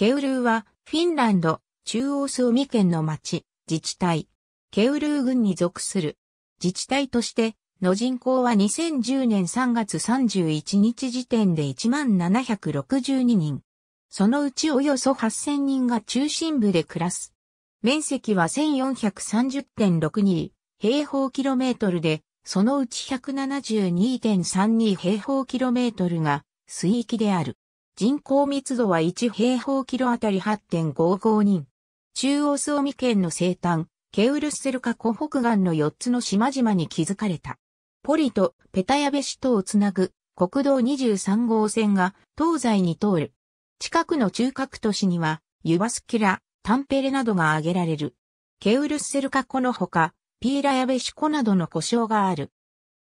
ケウルーは、フィンランド、中央スオミ県の町、自治体、ケウルー郡に属する。自治体として、の人口は2010年3月31日時点で1762人。そのうちおよそ8000人が中心部で暮らす。面積は1430.62平方キロメートルで、そのうち172.32平方キロメートルが水域である。人口密度は1平方キロあたり8.55人。中央スオミ県の西端、ケウルスセルカ湖北岸の4つの島々に築かれた。ポリとペタヤベシとをつなぐ国道23号線が東西に通る。近くの中核都市には、ユバスキラ、タンペレなどが挙げられる。ケウルスセルカ湖のほか、ピーラヤベシ湖などの湖障がある。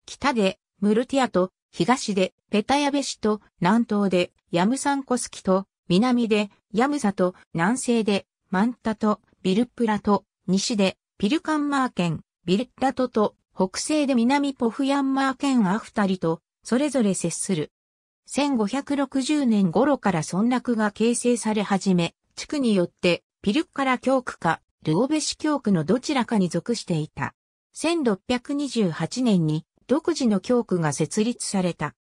北で、ムルティアと東でペタヤベ市と南東でヤムサンコスキと南でヤムサと南西でマンタとビルプラと西でピルカンマー県ビルッラトと北西で南ポフヤンマー県アフタリとそれぞれ接する。1560年頃から村落が形成され始め、地区によってピルッカラ教区かルオベシ教区のどちらかに属していた。1628年に独自の教区が設立された。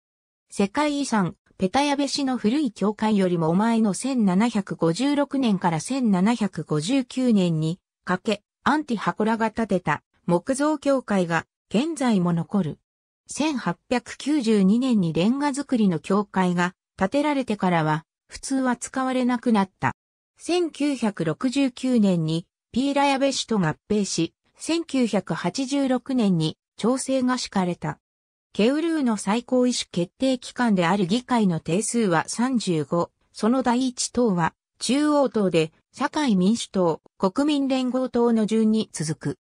世界遺産、ペタヤベシの古い教会よりもお前の1756年から1759年にかけ、アンティハコラが建てた木造教会が現在も残る。1892年にレンガ造りの教会が建てられてからは普通は使われなくなった。1969年にピーラヤベシと合併し、1986年に調整が敷かれた。ケウルーの最高意思決定機関である議会の定数は35、その第一党は中央党で社会民主党、国民連合党の順に続く。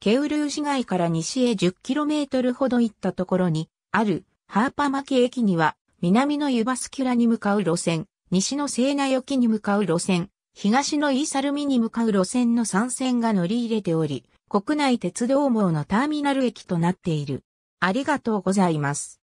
ケウルー市街から西へ 10km ほど行ったところに、あるハーパ巻駅には、南のユバスキュラに向かう路線、西のセーナ沖に向かう路線、東のイーサルミに向かう路線の3線が乗り入れており、国内鉄道網のターミナル駅となっている。ありがとうございます。